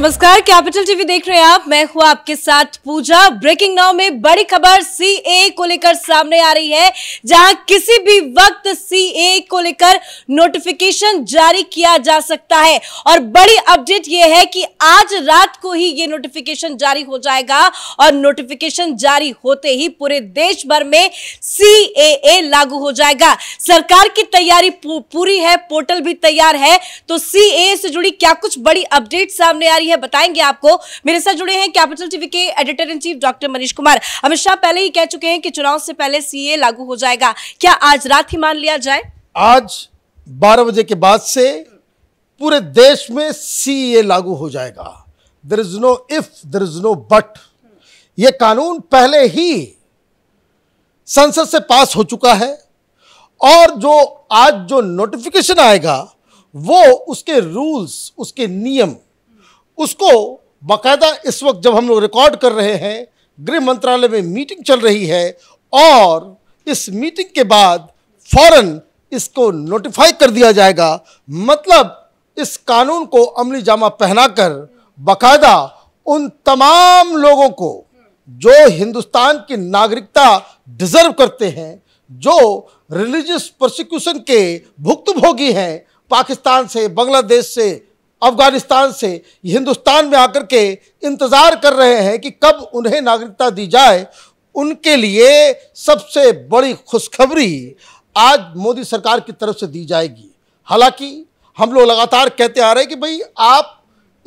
नमस्कार capital TV देख रहे हैं आप मैं हूं आपके साथ पूजा ब्रेकिंग नाउ में बड़ी खबर सीए को लेकर सामने आ रही है जहां किसी भी वक्त सीए को लेकर नोटिफिकेशन जारी किया जा सकता है और बड़ी अपडेट यह है कि आज रात को ही ये नोटिफिकेशन जारी हो जाएगा और नोटिफिकेशन जारी होते ही पूरे देश भर में सी लागू हो जाएगा सरकार की तैयारी पूरी है पोर्टल भी तैयार है तो सीए से जुड़ी क्या कुछ बड़ी अपडेट सामने आ रही रही है बताएंगे आपको मेरे साथ जुड़े हैं कैपिटल टीवी के editor in chief doctor Manish Kumar Amit Shah पहले ही कह चुके हैं कि चुनाव से पहले सीए लागू हो जाएगा क्या आज रात ही मान लिया जाए आज बारह बजे के बाद से पूरे देश में सीए लागू हो जाएगा there is no if there is no but यह कानून पहले ही संसद से पास हो चुका है और जो आज जो नोटिफिकेशन आएगा वो उसके रूल्स उसके नियम उसको बाकायदा इस वक्त जब हम लोग रिकॉर्ड कर रहे हैं गृह मंत्रालय में मीटिंग चल रही है और इस मीटिंग के बाद फौरन इसको नोटिफाई कर दिया जाएगा मतलब इस कानून को अमली जामा पहनाकर बाकायदा उन तमाम लोगों को जो हिंदुस्तान की नागरिकता डिजर्व करते हैं जो रिलीजियस प्रोसिक्यूशन के भुक्तभोगी हैं पाकिस्तान से बांग्लादेश से अफगानिस्तान से हिंदुस्तान में आकर के इंतज़ार कर रहे हैं कि कब उन्हें नागरिकता दी जाए उनके लिए सबसे बड़ी खुशखबरी आज मोदी सरकार की तरफ से दी जाएगी हालांकि हम लोग लगातार कहते आ रहे हैं कि भाई आप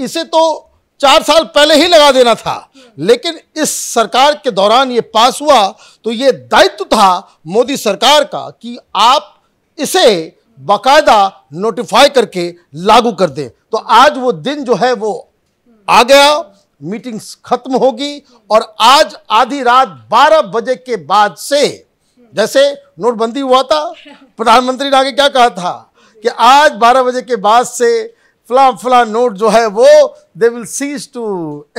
इसे तो चार साल पहले ही लगा देना था लेकिन इस सरकार के दौरान ये पास हुआ तो ये दायित्व था मोदी सरकार का कि आप इसे बाकायदा नोटिफाई करके लागू कर दें तो आज वो दिन जो है वो आ गया मीटिंग्स खत्म होगी और आज आधी रात 12 बजे के बाद से जैसे नोटबंदी हुआ था प्रधानमंत्री ने आगे क्या कहा था कि आज 12 बजे के बाद से फला फला नोट जो है वो they will cease to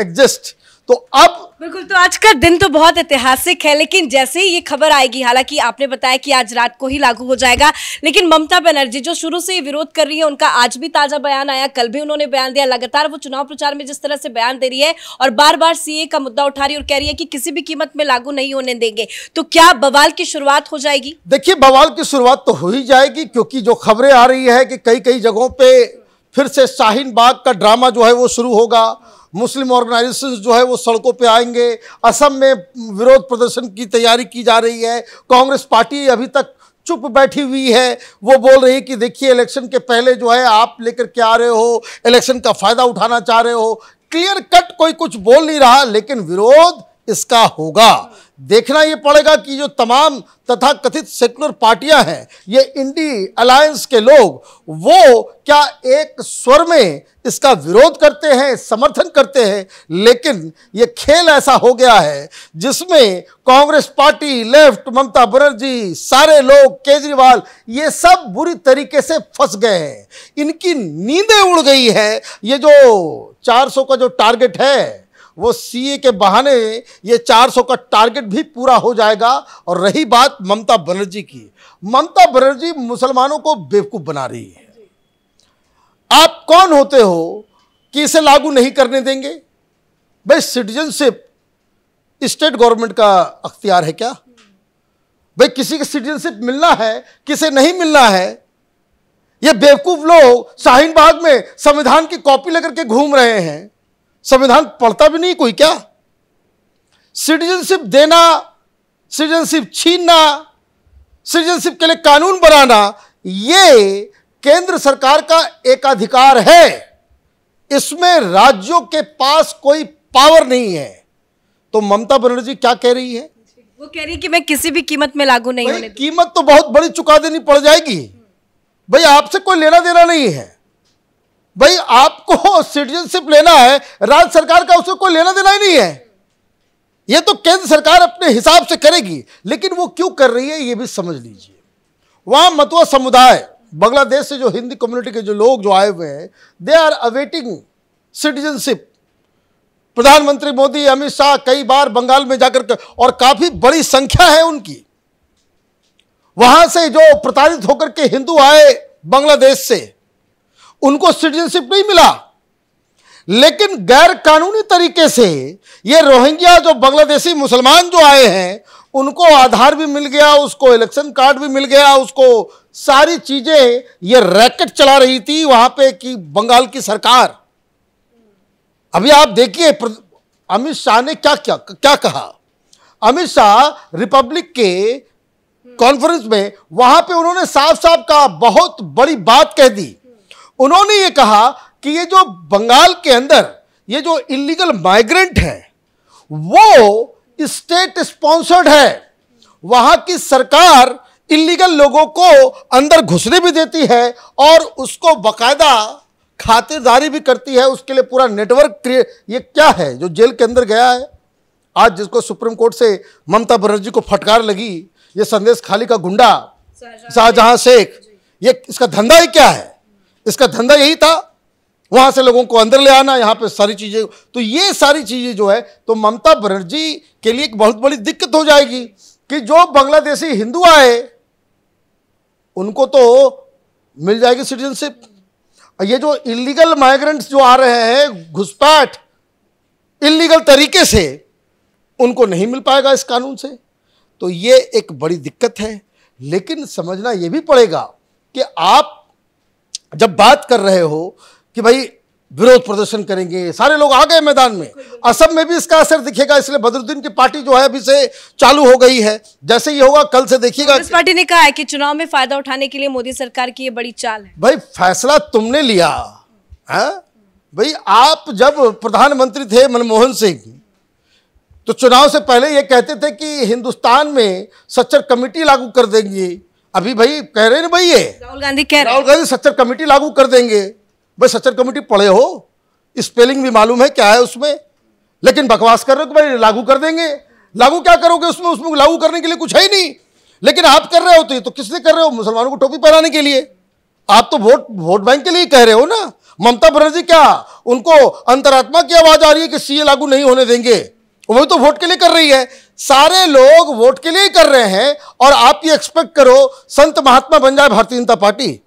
exist तो अब बिल्कुल तो आज का दिन तो बहुत ऐतिहासिक है लेकिन जैसे ही ये खबर आएगी हालांकि आपने बताया कि आज रात को ही लागू हो जाएगा लेकिन ममता बनर्जी जो शुरू से ही विरोध कर रही है उनका आज भी ताजा बयान आया कल भी उन्होंने बयान दिया लगातार वो चुनाव प्रचार में जिस तरह से बयान दे रही है और बार बार सीए का मुद्दा उठा रही है और कह रही है कि कि किसी भी कीमत में लागू नहीं होने देंगे तो क्या बवाल की शुरुआत हो जाएगी देखिए बवाल की शुरुआत तो हो ही जाएगी क्योंकि जो खबरें आ रही है कि कई कई जगहों पर फिर से शाहीन बाग का ड्रामा जो है वो शुरू होगा मुस्लिम ऑर्गेनाइजेशन जो है वो सड़कों पे आएंगे असम में विरोध प्रदर्शन की तैयारी की जा रही है कांग्रेस पार्टी अभी तक चुप बैठी हुई है वो बोल रही है कि देखिए इलेक्शन के पहले जो है आप लेकर के आ रहे हो इलेक्शन का फायदा उठाना चाह रहे हो क्लियर कट कोई कुछ बोल नहीं रहा लेकिन विरोध इसका होगा देखना ये पड़ेगा कि जो तमाम तथा कथित सेकुलर पार्टियां हैं ये इंडी अलायंस के लोग वो क्या एक स्वर में इसका विरोध करते हैं समर्थन करते हैं लेकिन ये खेल ऐसा हो गया है जिसमें कांग्रेस पार्टी लेफ्ट ममता बनर्जी सारे लोग केजरीवाल ये सब बुरी तरीके से फंस गए हैं इनकी नींदें उड़ गई है ये जो 400 का जो टारगेट है वो सीए के बहाने ये 400 का टारगेट भी पूरा हो जाएगा और रही बात ममता बनर्जी की ममता बनर्जी मुसलमानों को बेवकूफ़ बना रही है आप कौन होते हो कि इसे लागू नहीं करने देंगे भाई सिटीजनशिप स्टेट गवर्नमेंट का अख्तियार है क्या भाई किसी की सिटीजनशिप मिलना है किसे नहीं मिलना है ये बेवकूफ़ लोग शाहीनबाग में संविधान की कॉपी लेकर के घूम रहे हैं संविधान पढ़ता भी नहीं कोई क्या सिटीजनशिप देना सिटीजनशिप छीनना सिटीजनशिप के लिए कानून बनाना ये केंद्र सरकार का एकाधिकार है इसमें राज्यों के पास कोई पावर नहीं है तो ममता बनर्जी क्या कह रही है वो कह रही कि मैं किसी भी कीमत में लागू नहीं होने कीमत तो बहुत बड़ी चुका देनी पड़ जाएगी भाई आपसे कोई लेना देना नहीं है भाई आपको सिटीजनशिप लेना है राज्य सरकार का उसको कोई लेना देना ही नहीं है ये तो केंद्र सरकार अपने हिसाब से करेगी लेकिन वो क्यों कर रही है ये भी समझ लीजिए वहां मतुआ समुदाय बांग्लादेश से जो हिंदी कम्युनिटी के जो लोग जो आए हुए हैं दे आर अवेटिंग सिटीजनशिप प्रधानमंत्री मोदी अमित शाह कई बार बंगाल में जाकर के और काफ़ी बड़ी संख्या है उनकी वहां से जो प्रताड़ित होकर के हिंदू आए बांग्लादेश से उनको सिटीजनशिप नहीं मिला लेकिन गैर कानूनी तरीके से ये रोहिंग्या जो बांग्लादेशी मुसलमान जो आए हैं उनको आधार भी मिल गया उसको इलेक्शन कार्ड भी मिल गया उसको सारी चीज़ें ये रैकेट चला रही थी वहां पे कि बंगाल की सरकार अभी आप देखिए अमित शाह ने क्या क्या क्या कहा अमित शाह रिपब्लिक के कॉन्फ्रेंस में वहां पे उन्होंने साफ साफ कहा बहुत बड़ी बात कह दी उन्होंने ये कहा कि ये जो बंगाल के अंदर ये जो इलीगल माइग्रेंट है वो स्टेट स्पॉन्सर्ड है वहां की सरकार इलीगल लोगों को अंदर घुसने भी देती है और उसको बकायदा खातिरदारी भी करती है उसके लिए पूरा नेटवर्क क्रिएट ये क्या है जो जेल के अंदर गया है आज जिसको सुप्रीम कोर्ट से ममता बनर्जी को फटकार लगी ये संदेश खाली का गुंडा शाहजहां शेख ये इसका धंधा ही क्या है इसका धंधा यही था वहां से लोगों को अंदर ले आना यहां पे सारी चीज़ें तो ये सारी चीज़ें जो है तो ममता बनर्जी के लिए एक बहुत बड़ी दिक्कत हो जाएगी कि जो बांग्लादेशी हिंदू आए उनको तो मिल जाएगी सिटीजनशिप ये जो इलीगल माइग्रेंट्स जो आ रहे हैं घुसपैठ इलीगल तरीके से उनको नहीं मिल पाएगा इस कानून से तो ये एक बड़ी दिक्कत है लेकिन समझना ये भी पड़ेगा कि आप जब बात कर रहे हो कि भाई विरोध प्रदर्शन करेंगे सारे लोग आ गए मैदान में असम में भी इसका असर दिखेगा इसलिए बदरुद्दीन की पार्टी जो है अभी से चालू हो गई है जैसे ये होगा कल से देखिएगा इस पार्टी ने कहा है कि चुनाव में फायदा उठाने के लिए मोदी सरकार की ये बड़ी चाल है भाई फैसला तुमने लिया है हाँ? भाई आप जब प्रधानमंत्री थे मनमोहन सिंह तो चुनाव से पहले ये कहते थे कि हिंदुस्तान में सच्चर कमेटी लागू कर देंगे अभी भाई कह रहे ना भाई ये राहुल गांधी कह रहे राहुल गांधी सच्चर कमेटी लागू कर देंगे भाई सच्चर कमेटी पढ़े हो स्पेलिंग भी मालूम है क्या है उसमें लेकिन बकवास कर रहे हो कि भाई लागू कर देंगे लागू क्या करोगे उसमें उसमें लागू करने के लिए कुछ है ही नहीं लेकिन आप कर रहे हो तो ये तो किस लिए कर रहे हो मुसलमानों को टोपी पहनाने के लिए आप तो वोट वोट बैंक के लिए कह रहे हो ना ममता बनर्जी क्या उनको अंतरात्मा की आवाज आ रही है कि सीए लागू नहीं होने देंगे वही तो वोट के लिए कर रही है सारे लोग वोट के लिए कर रहे हैं और आप ये एक्सपेक्ट करो संत महात्मा बन जाए भारतीय जनता पार्टी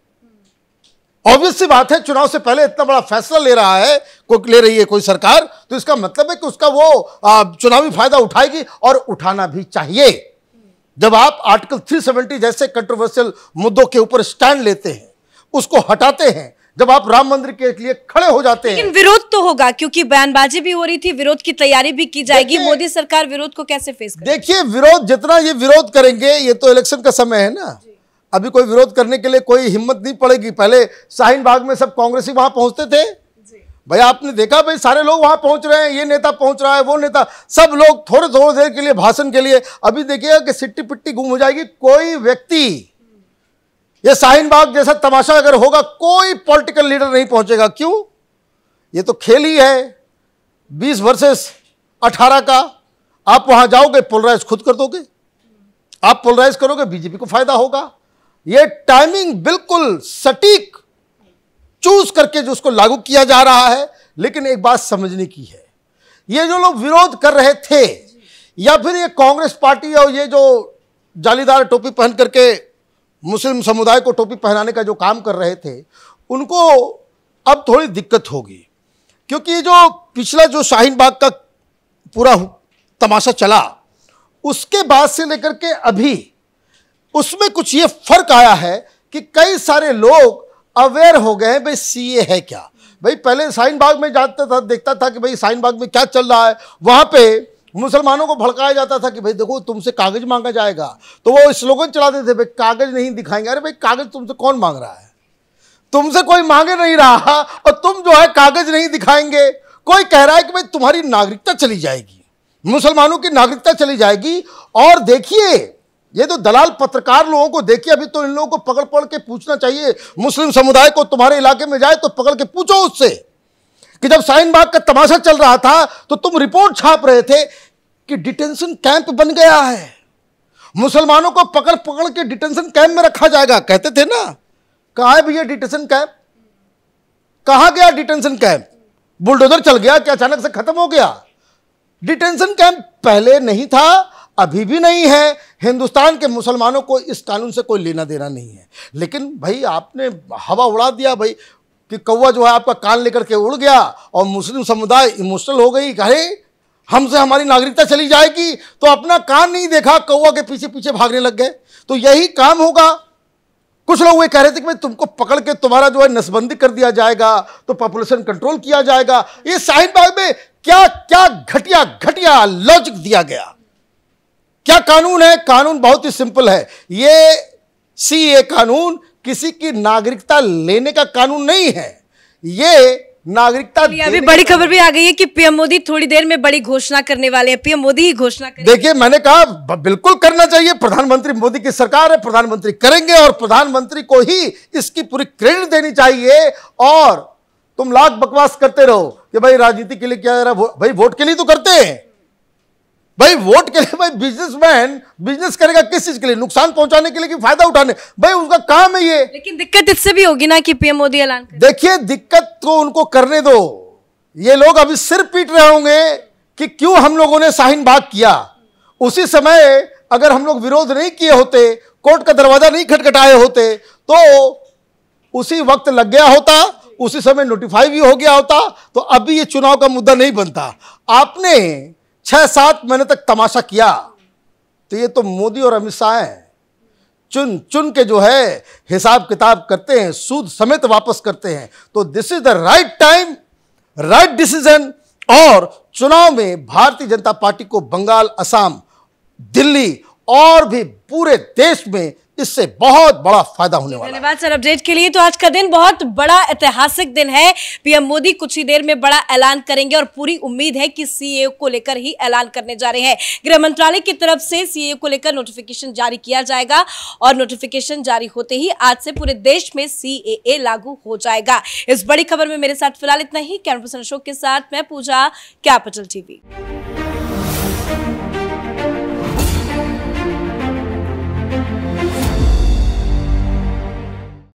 ऑब्वियस सी बात है चुनाव से पहले इतना बड़ा फैसला ले रहा है कोई ले रही है कोई सरकार तो इसका मतलब है कि उसका वो चुनावी फायदा उठाएगी और उठाना भी चाहिए जब आप आर्टिकल 370 जैसे कंट्रोवर्शियल मुद्दों के ऊपर स्टैंड लेते हैं उसको हटाते हैं जब आप राम मंदिर के लिए खड़े हो जाते हैं विरोध तो होगा क्योंकि बयानबाजी भी हो रही थी विरोध की तैयारी भी की जाएगी मोदी सरकार विरोध को कैसे फेस देखिए विरोध जितना ये विरोध करेंगे ये तो इलेक्शन का समय है ना अभी कोई विरोध करने के लिए कोई हिम्मत नहीं पड़ेगी पहले शाहीन बाग में सब कांग्रेसी वहां पहुंचते थे भाई आपने देखा भाई सारे लोग वहां पहुंच रहे हैं ये नेता पहुंच रहा है वो नेता सब लोग थोड़े थोड़े देर के लिए भाषण के लिए अभी देखिएगा कि सिट्टी पिट्टी गुम हो जाएगी कोई व्यक्ति ये शाहीन बाग जैसा तमाशा अगर होगा कोई पॉलिटिकल लीडर नहीं पहुंचेगा क्यों ये तो खेल ही है बीस वर्सेस अठारह का आप वहां जाओगे पोलराइज खुद कर दोगे आप पोलराइज करोगे बीजेपी को फायदा होगा ये टाइमिंग बिल्कुल सटीक चूज करके जो उसको लागू किया जा रहा है लेकिन एक बात समझने की है ये जो लोग विरोध कर रहे थे या फिर ये कांग्रेस पार्टी और ये जो जालीदार टोपी पहन करके मुस्लिम समुदाय को टोपी पहनाने का जो काम कर रहे थे उनको अब थोड़ी दिक्कत होगी क्योंकि ये जो पिछला जो शाहीन बाग का पूरा तमाशा चला उसके बाद से लेकर के अभी उसमें कुछ ये फर्क आया है कि कई सारे लोग अवेयर हो गए हैं भाई सीए है क्या भाई पहले साइन बाग में जाता था देखता था कि भाई साइन बाग में क्या चल रहा है वहाँ पे मुसलमानों को भड़काया जाता था कि भाई देखो तुमसे कागज़ मांगा जाएगा तो वो स्लोगन चलाते थे भाई कागज़ नहीं दिखाएंगे अरे भाई कागज़ तुमसे कौन मांग रहा है तुमसे कोई मांगे नहीं रहा और तुम जो है कागज नहीं दिखाएंगे कोई कह रहा है कि भाई तुम्हारी नागरिकता चली जाएगी मुसलमानों की नागरिकता चली जाएगी और देखिए ये तो दलाल पत्रकार लोगों को देखिए अभी तो इन लोगों को पकड़ पकड़ के पूछना चाहिए मुस्लिम समुदाय को तुम्हारे इलाके में जाए तो पकड़ के पूछो उससे कि जब साइन बाग का तमाशा चल रहा था तो तुम रिपोर्ट छाप रहे थे कि डिटेंशन कैंप बन गया है मुसलमानों को पकड़ पकड़ के डिटेंशन कैंप में रखा जाएगा कहते थे ना कहा है भैया डिटेंशन कैंप कहा गया डिटेंशन कैंप बुलडोजर चल गया कि अचानक से खत्म हो गया डिटेंशन कैंप पहले नहीं था अभी भी नहीं है हिंदुस्तान के मुसलमानों को इस कानून से कोई लेना देना नहीं है लेकिन भाई आपने हवा उड़ा दिया भाई कि कौवा जो है आपका कान लेकर के उड़ गया और मुस्लिम समुदाय इमोशनल हो गई कहे हमसे हमारी नागरिकता चली जाएगी तो अपना कान नहीं देखा कौवा के पीछे पीछे भागने लग गए तो यही काम होगा कुछ लोग ये कह रहे थे कि मैं तुमको पकड़ के तुम्हारा जो है नसबंदी कर दिया जाएगा तो पॉपुलेशन कंट्रोल किया जाएगा ये साहिब बाग में क्या क्या घटिया घटिया लॉजिक दिया गया क्या कानून है कानून बहुत ही सिंपल है ये सी ए कानून किसी की नागरिकता लेने का कानून नहीं है ये नागरिकता अभी बड़ी खबर भी आ गई है कि पीएम मोदी थोड़ी देर में बड़ी घोषणा करने वाले हैं पीएम मोदी ही घोषणा देखिए मैंने कहा बिल्कुल करना चाहिए प्रधानमंत्री मोदी की सरकार है प्रधानमंत्री करेंगे और प्रधानमंत्री को ही इसकी पूरी क्रेडिट देनी चाहिए और तुम लाख बकवास करते रहो कि भाई राजनीति के लिए क्या भाई वोट के लिए तो करते हैं भाई वोट के लिए भाई बिजनेसमैन बिजनेस करेगा किस चीज के लिए नुकसान पहुंचाने के लिए कि फायदा उठाने भाई उसका काम है ये लेकिन दिक्कत इससे भी होगी ना कि पीएम मोदी ऐलान देखिए दिक्कत को उनको करने दो ये लोग अभी सिर पीट रहे होंगे कि क्यों हम लोगों ने शाहीन बाग किया उसी समय अगर हम लोग विरोध नहीं किए होते कोर्ट का दरवाजा नहीं खटखटाए होते तो उसी वक्त लग गया होता उसी समय नोटिफाई भी हो गया होता तो अभी ये चुनाव का मुद्दा नहीं बनता आपने छह सात महीने तक तमाशा किया तो ये तो मोदी और अमित शाह हैं चुन चुन के जो है हिसाब किताब करते हैं सूद समेत वापस करते हैं तो this is the right time right decision और चुनाव में भारतीय जनता पार्टी को बंगाल असम दिल्ली और भी पूरे देश में इससे बहुत बड़ा फायदा होने वाला है। धन्यवाद सर अपडेट के लिए तो आज का दिन बहुत बड़ा ऐतिहासिक दिन है पीएम मोदी कुछ ही देर में बड़ा ऐलान करेंगे और पूरी उम्मीद है कि सीए e को लेकर ही ऐलान करने जा रहे हैं गृह मंत्रालय की तरफ से सीए e को लेकर नोटिफिकेशन जारी किया जाएगा और नोटिफिकेशन जारी होते ही आज से पूरे देश में सी e लागू हो जाएगा इस बड़ी खबर में मेरे साथ फिलहाल इतना ही कैमरा पर्सन अशोक के साथ मैं पूजा कैपिटल टीवी